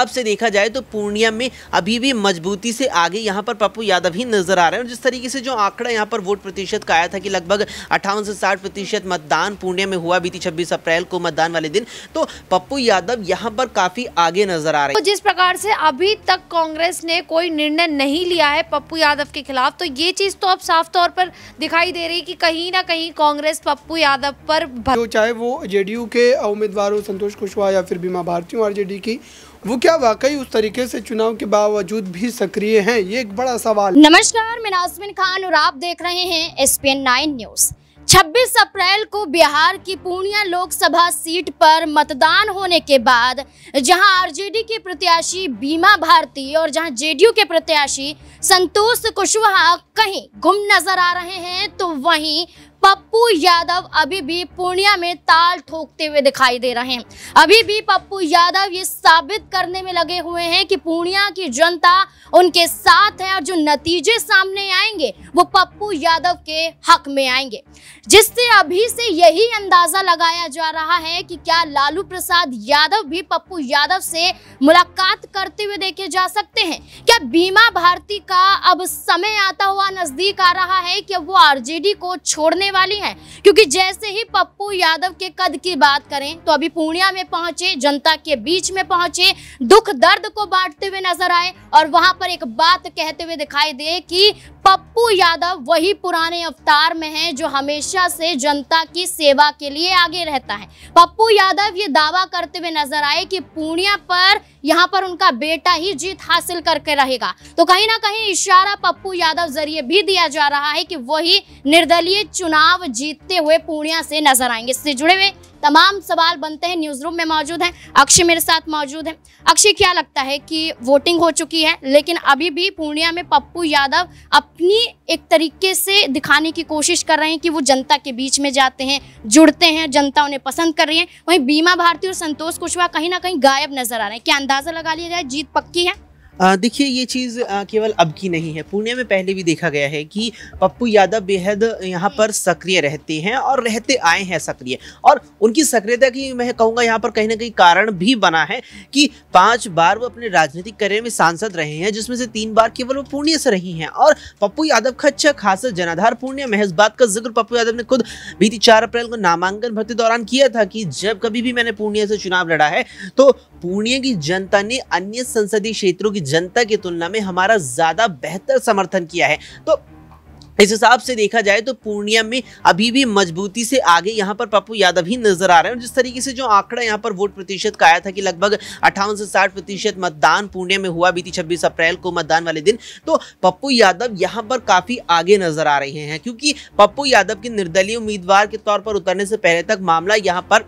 अब से देखा जाए तो पूर्णिया में अभी भी मजबूती से आगे यहाँ पर पप्पू यादव ही नजर आ रहे हैं और जिस तरीके से जो आंकड़ा यहाँ पर वोट प्रतिशत का आया था कि लगभग अट्ठावन से साठ प्रतिशत मतदान पूर्णिया में हुआ बीती छब्बीस अप्रैल को मतदान वाले दिन तो पप्पू यादव यहाँ पर काफी आगे नजर आ रहे हैं तो जिस प्रकार से अभी तक कांग्रेस ने कोई निर्णय नहीं लिया है पप्पू यादव के खिलाफ तो ये चीज तो अब साफ तौर पर दिखाई दे रही है कि कहीं ना कहीं कांग्रेस पप्पू यादव पर जो चाहे वो जेडीयू के उम्मीदवार हो संतोष कुशवाहा या फिर बीमा भारती हो आरजेडी की वो क्या वाकई उस तरीके से चुनाव के बावजूद भी सक्रिय हैं ये एक बड़ा सवाल नमस्कार मैं नाजमिन खान और आप देख रहे हैं एस पी न्यूज 26 अप्रैल को बिहार की पूर्णिया लोकसभा सीट पर मतदान होने के बाद जहां आरजेडी के प्रत्याशी बीमा भारती और जहां जेडीयू के प्रत्याशी संतोष कुशवाहा कहीं गुम नजर आ रहे हैं तो वहीं पप्पू यादव अभी भी पूर्णिया में ताल ठोकते हुए दिखाई दे रहे हैं अभी भी पप्पू यादव ये साबित करने में लगे हुए हैं कि पूर्णिया की जनता उनके साथ है और जो नतीजे सामने आएंगे वो पप्पू यादव के हक में आएंगे जिससे अभी से यही अंदाजा लगाया जा रहा है कि क्या लालू प्रसाद यादव भी पप्पू यादव से मुलाकात करते हुए देखे जा सकते हैं क्या बीमा भारती का अब समय आता हुआ नजदीक आ रहा है कि वो आरजेडी को छोड़ने वाली है क्योंकि जैसे ही पप्पू यादव के कद की बात करें तो अभी पूर्णिया में पहुंचे जनता के बीच में पहुंचे दुख दर्द को बांटते हुए नजर आए और वहां पर एक बात कहते हुए दिखाई दे कि पप्पू यादव वही पुराने अवतार में हैं जो हमेशा से जनता की सेवा के लिए आगे रहता है पप्पू यादव ये दावा करते हुए नजर आए कि पूर्णिया पर यहाँ पर उनका बेटा ही जीत हासिल करके रहेगा तो कहीं ना कहीं इशारा पप्पू यादव जरिए भी दिया जा रहा है कि वही निर्दलीय चुनाव चुनाव जीतते हुए पूर्णिया से नजर आएंगे इससे जुड़े हुए तमाम सवाल बनते हैं न्यूज रूम में मौजूद हैं अक्षय मेरे साथ मौजूद हैं अक्षय क्या लगता है कि वोटिंग हो चुकी है लेकिन अभी भी पूर्णिया में पप्पू यादव अपनी एक तरीके से दिखाने की कोशिश कर रहे हैं कि वो जनता के बीच में जाते हैं जुड़ते हैं जनता उन्हें पसंद कर रही है वहीं बीमा भारती और संतोष कुशवाहा कहीं ना कहीं गायब नजर आ रहे हैं क्या अंदाजा लगा लिया जाए जीत पक्की है देखिए ये चीज़ केवल अब की नहीं है पुणे में पहले भी देखा गया है कि पप्पू यादव बेहद यहाँ पर सक्रिय रहते हैं और रहते आए हैं सक्रिय और उनकी सक्रियता की मैं कहूँगा यहाँ पर कहीं ना कहीं कारण भी बना है कि पांच बार वो अपने राजनीतिक करियर में सांसद रहे हैं जिसमें से तीन बार केवल वो पुणे से रही हैं और पप्पू यादव का अच्छा खासा जनाधार पुण्य महज बात का जिक्र पप्पू यादव ने खुद बीती चार अप्रैल को नामांकन भर्ती दौरान किया था कि जब कभी भी मैंने पूर्णिया से चुनाव लड़ा है तो पूर्णिया की जनता ने अन्य संसदीय क्षेत्रों की जनता की तुलना में हमारा ज़्यादा बेहतर समर्थन किया है तो इस हिसाब से देखा जाए तो पूर्णिया में अभी भी मजबूती से आगे यहाँ पर पप्पू यादव ही नजर आ रहे हैं और जिस तरीके से जो आंकड़ा यहाँ पर वोट प्रतिशत का आया था कि लगभग अट्ठावन से साठ प्रतिशत मतदान पूर्णिया में हुआ बीती छब्बीस अप्रैल को मतदान वाले दिन तो पप्पू यादव यहाँ पर काफी आगे नजर आ रहे हैं क्योंकि पप्पू यादव के निर्दलीय उम्मीदवार के तौर पर उतरने से पहले तक मामला यहाँ पर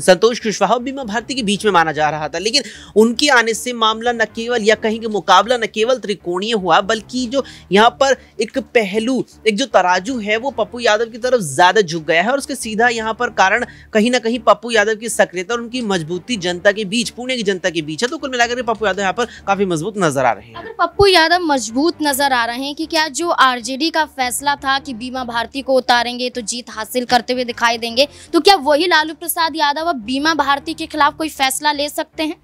संतोष कुशवाहा बीमा भारती के बीच में माना जा रहा था लेकिन उनके आने से मामला न केवल या कहीं के मुकाबला न केवल त्रिकोणीय हुआ बल्कि जो यहाँ पर एक पहलू एक जो तराजू है वो पप्पू यादव की तरफ ज़्यादा झुक गया है और उसके सीधा यहाँ पर कारण कहीं ना कहीं पप्पू यादव की सक्रियता और उनकी मजबूती जनता के बीच पुणे की जनता के बीच है तो कुल मिलाकर पप्पू यादव यहाँ पर काफ़ी मजबूत नजर आ रहे हैं अगर पप्पू यादव मजबूत नजर आ रहे हैं कि क्या जो आर का फैसला था कि बीमा भारती को उतारेंगे तो जीत हासिल करते हुए दिखाई देंगे तो क्या वही लालू प्रसाद यादव हुआ बीमा भारती के खिलाफ कोई फैसला ले सकते हैं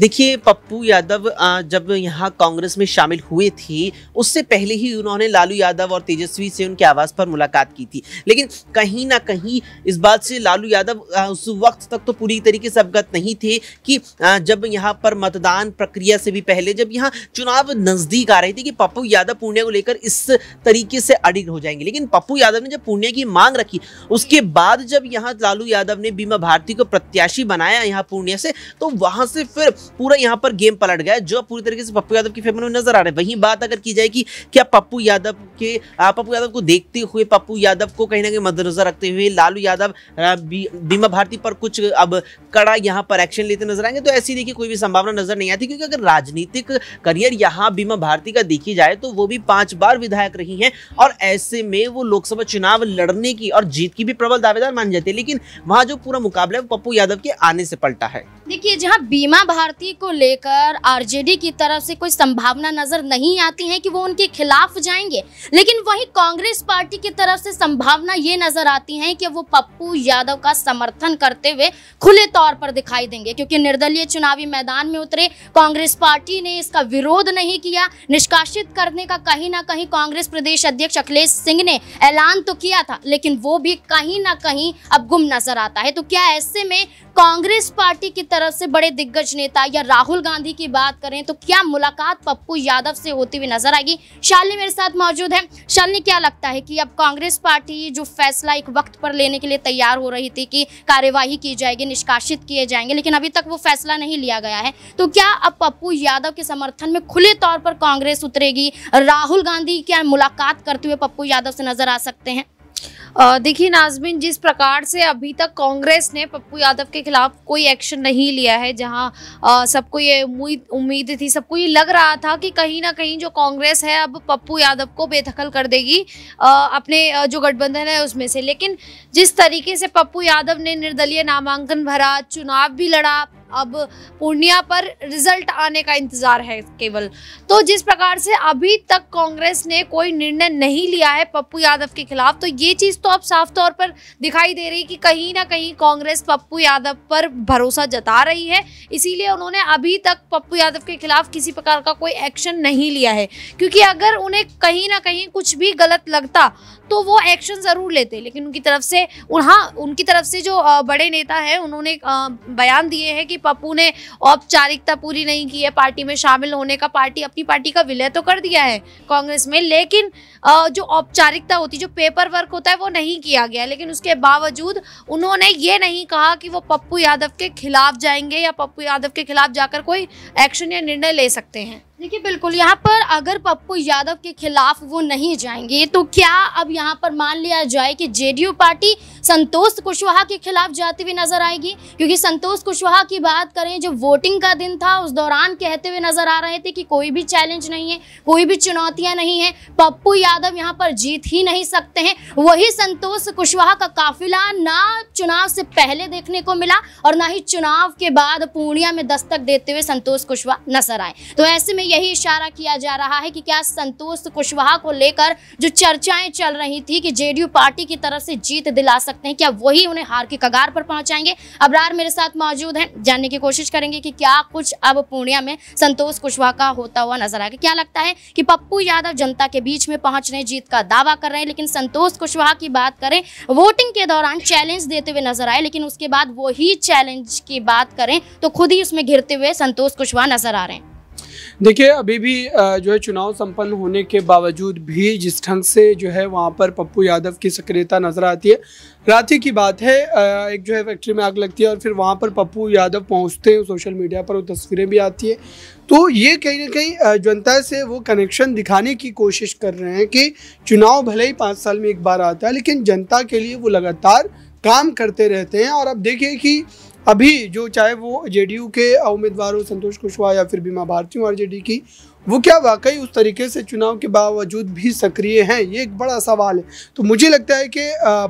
देखिए पप्पू यादव जब यहाँ कांग्रेस में शामिल हुए थे उससे पहले ही उन्होंने लालू यादव और तेजस्वी से उनके आवास पर मुलाकात की थी लेकिन कहीं ना कहीं इस बात से लालू यादव उस वक्त तक तो पूरी तरीके से अवगत नहीं थे कि जब यहाँ पर मतदान प्रक्रिया से भी पहले जब यहाँ चुनाव नज़दीक आ रहे थे कि पप्पू यादव पूर्णिया को लेकर इस तरीके से अडिग हो जाएंगे लेकिन पप्पू यादव ने जब पूर्णिया की मांग रखी उसके बाद जब यहाँ लालू यादव ने बीमा भारती को प्रत्याशी बनाया यहाँ पूर्णिया से तो वहाँ से फिर पूरा यहाँ पर गेम पलट गया जो पूरी तरीके से पप्पू यादव की फेवर में नजर आ रहे हैं वही बात अगर की जाए कि क्या पप्पू यादव के पप्पू यादव को देखते हुए पप्पू यादव को कहीं ना कहीं मद्देनजर रखते हुए लालू यादव बीमा भारती पर कुछ अब कड़ा यहाँ पर एक्शन लेते नजर आएंगे तो ऐसी देखिए कोई भी संभावना नजर नहीं आती क्योंकि अगर राजनीतिक करियर यहाँ बीमा भारती का देखी जाए तो वो भी पांच बार विधायक रही हैं और ऐसे में वो लोकसभा चुनाव लड़ने की और जीत की भी प्रबल दावेदार मान जाती है लेकिन वहां जो पूरा मुकाबला है वो पप्पू यादव के आने से पलटा है देखिए जहां बीमा भारती को लेकर आरजेडी की तरफ से कोई संभावना नजर नहीं आती है कि वो उनके खिलाफ जाएंगे लेकिन वहीं कांग्रेस पार्टी की तरफ से संभावना ये नजर आती है कि वो पप्पू यादव का समर्थन करते हुए खुले तौर पर दिखाई देंगे क्योंकि निर्दलीय चुनावी मैदान में उतरे कांग्रेस पार्टी ने इसका विरोध नहीं किया निष्कासित करने का कहीं ना कहीं कांग्रेस प्रदेश अध्यक्ष अखिलेश सिंह ने ऐलान तो किया था लेकिन वो भी कहीं ना कहीं अब गुम नजर आता है तो क्या ऐसे में कांग्रेस पार्टी की तरफ तरफ से बड़े दिग्गज नेता या राहुल गांधी की बात करें तो क्या मुलाकात पप्पू यादव से होती हुई नजर आएगी शालनी मेरे साथ मौजूद है शालनी क्या लगता है कि अब कांग्रेस पार्टी जो फैसला एक वक्त पर लेने के लिए तैयार हो रही थी कि कार्यवाही की जाएगी निष्कासित किए जाएंगे लेकिन अभी तक वो फैसला नहीं लिया गया है तो क्या अब पप्पू यादव के समर्थन में खुले तौर पर कांग्रेस उतरेगी राहुल गांधी क्या मुलाकात करते हुए पप्पू यादव से नजर आ सकते हैं देखिए नाजमिन जिस प्रकार से अभी तक कांग्रेस ने पप्पू यादव के खिलाफ कोई एक्शन नहीं लिया है जहां सबको ये उम्मीद थी सबको ये लग रहा था कि कहीं ना कहीं जो कांग्रेस है अब पप्पू यादव को बेदखल कर देगी आ, अपने जो गठबंधन है उसमें से लेकिन जिस तरीके से पप्पू यादव ने निर्दलीय नामांकन भरा चुनाव भी लड़ा अब पूर्णिया पर रिजल्ट आने का इंतजार है केवल तो जिस प्रकार से अभी तक कांग्रेस ने कोई निर्णय नहीं लिया है पप्पू यादव के खिलाफ तो ये चीज तो अब साफ तौर पर दिखाई दे रही कि कहीं ना कहीं कांग्रेस पप्पू यादव पर भरोसा जता रही है इसीलिए उन्होंने अभी तक पप्पू यादव के खिलाफ किसी प्रकार का कोई एक्शन नहीं लिया है क्योंकि अगर उन्हें कहीं ना कहीं कुछ भी गलत लगता तो वो एक्शन ज़रूर लेते लेकिन उनकी तरफ से हाँ उनकी तरफ से जो बड़े नेता हैं उन्होंने बयान दिए हैं कि पप्पू ने औपचारिकता पूरी नहीं की है पार्टी में शामिल होने का पार्टी अपनी पार्टी का विलय तो कर दिया है कांग्रेस में लेकिन जो औपचारिकता होती जो पेपर वर्क होता है वो नहीं किया गया लेकिन उसके बावजूद उन्होंने ये नहीं कहा कि वो पप्पू यादव के खिलाफ जाएंगे या पप्पू यादव के खिलाफ जाकर कोई एक्शन या निर्णय ले सकते हैं देखिए बिल्कुल यहाँ पर अगर पप्पू यादव के खिलाफ वो नहीं जाएंगे तो क्या अब यहाँ पर मान लिया जाए कि जेडीयू पार्टी संतोष कुशवाहा के खिलाफ जाती हुई नजर आएगी क्योंकि संतोष कुशवाहा की बात करें जो वोटिंग का दिन था उस दौरान कहते हुए नजर आ रहे थे कि कोई भी चैलेंज नहीं है कोई भी चुनौतियां नहीं है पप्पू यादव यहाँ पर जीत ही नहीं सकते हैं वही संतोष कुशवाहा का काफिला ना चुनाव से पहले देखने को मिला और ना ही चुनाव के बाद पूर्णिया में दस्तक देते हुए संतोष कुशवाहा नजर आए तो ऐसे में यही इशारा किया जा रहा है कि क्या संतोष कुशवाहा को लेकर जो चर्चाएं चल रही थी कि जेडीयू पार्टी की तरफ से जीत दिला सकते हैं क्या वही उन्हें हार के कगार पर पहुंचाएंगे अबरार मेरे साथ मौजूद हैं जानने की कोशिश करेंगे कि क्या कुछ अब पूर्णिया में संतोष कुशवाहा का होता हुआ नजर आएगा क्या लगता है कि पप्पू यादव जनता के बीच में पहुंच रहे जीत का दावा कर रहे हैं लेकिन संतोष कुशवाहा की बात करें वोटिंग के दौरान चैलेंज देते हुए नजर आए लेकिन उसके बाद वही चैलेंज की बात करें तो खुद ही उसमें घिरते हुए संतोष कुशवाहा नजर आ रहे हैं देखिए अभी भी जो है चुनाव संपन्न होने के बावजूद भी जिस ढंग से जो है वहाँ पर पप्पू यादव की सक्रियता नजर आती है रात ही की बात है एक जो है फैक्ट्री में आग लगती है और फिर वहाँ पर पप्पू यादव पहुँचते हैं सोशल मीडिया पर वो तस्वीरें भी आती है तो ये कहीं ना कहीं जनता से वो कनेक्शन दिखाने की कोशिश कर रहे हैं कि चुनाव भले ही पाँच साल में एक बार आता है लेकिन जनता के लिए वो लगातार काम करते रहते हैं और अब देखिए कि अभी जो चाहे वो जेडीयू के उम्मीदवार हो संतोष कुशवाहा या फिर बीमा भारती हो आरजेडी की वो क्या वाकई उस तरीके से चुनाव के बावजूद भी सक्रिय हैं ये एक बड़ा सवाल है तो मुझे लगता है कि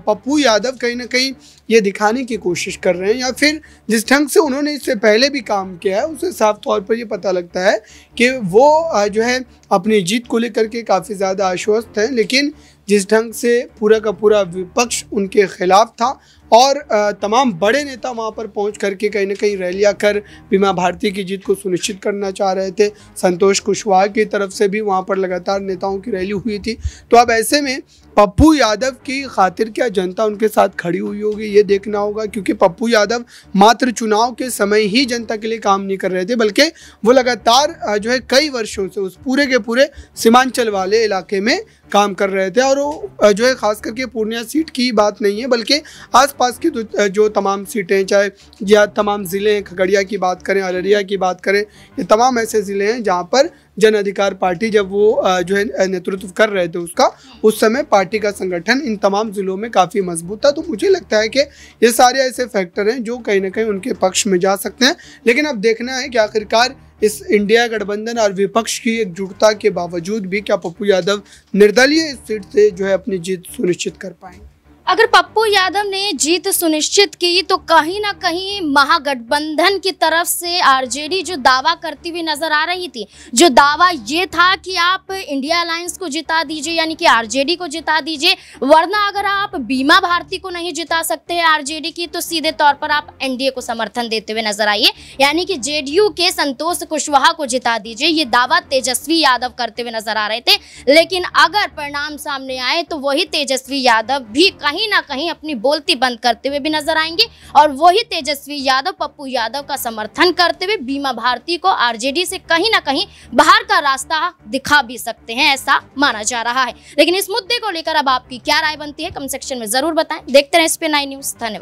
पप्पू यादव कहीं ना कहीं ये दिखाने की कोशिश कर रहे हैं या फिर जिस ढंग से उन्होंने इससे पहले भी काम किया है उसे साफ तौर पर ये पता लगता है कि वो जो है अपनी जीत को लेकर के काफ़ी ज़्यादा आश्वस्त हैं लेकिन जिस ढंग से पूरा का पूरा विपक्ष उनके खिलाफ था और तमाम बड़े नेता वहाँ पर पहुँच करके कहीं ना कहीं रैलियाँ कर बीमा भारती की जीत को सुनिश्चित करना चाह रहे थे संतोष कुशवाहा की तरफ से भी वहाँ पर लगातार नेताओं की रैली हुई थी तो अब ऐसे में पप्पू यादव की खातिर क्या जनता उनके साथ खड़ी हुई होगी ये देखना होगा क्योंकि पप्पू यादव मात्र चुनाव के समय ही जनता के लिए काम नहीं कर रहे थे बल्कि वो लगातार जो है कई वर्षों से उस पूरे के पूरे सीमांचल वाले इलाके में काम कर रहे थे और वो जो है खास करके पूर्णिया सीट की बात नहीं है बल्कि आस आसपास की तो जो तमाम सीटें चाहे या तमाम ज़िले हैं खगड़िया की बात करें अररिया की बात करें ये तमाम ऐसे ज़िले हैं जहाँ पर जन अधिकार पार्टी जब वो जो है नेतृत्व कर रहे थे उसका उस समय पार्टी का संगठन इन तमाम ज़िलों में काफ़ी मजबूत था तो मुझे लगता है कि ये सारे ऐसे फैक्टर हैं जो कहीं ना कहीं उनके पक्ष में जा सकते हैं लेकिन अब देखना है कि आखिरकार इस इंडिया गठबंधन और विपक्ष की एकजुटता के बावजूद भी क्या पप्पू यादव निर्दलीय सीट से जो है अपनी जीत सुनिश्चित कर पाएंगे अगर पप्पू यादव ने जीत सुनिश्चित की तो कहीं ना कहीं महागठबंधन की तरफ से आरजेडी जो दावा करती हुई नजर आ रही थी जो दावा ये था कि आप इंडिया अलायंस को जिता दीजिए यानी कि आरजेडी को जिता दीजिए वरना अगर आप बीमा भारती को नहीं जिता सकते हैं आरजेडी की तो सीधे तौर पर आप एनडीए को समर्थन देते हुए नजर आइए यानी कि जे के संतोष कुशवाहा को जिता दीजिए ये दावा तेजस्वी यादव करते हुए नजर आ रहे थे लेकिन अगर परिणाम सामने आए तो वही तेजस्वी यादव भी कहीं कहीं ना कहीं अपनी बोलती बंद करते हुए भी नजर आएंगे और वही तेजस्वी यादव पप्पू यादव का समर्थन करते हुए बीमा भारती को आरजेडी से कहीं ना कहीं बाहर का रास्ता दिखा भी सकते हैं ऐसा माना जा रहा है लेकिन इस मुद्दे को लेकर अब आपकी क्या राय बनती है कमेंट सेक्शन में जरूर बताएं देखते रहे इस पे नाइन न्यूज धन्यवाद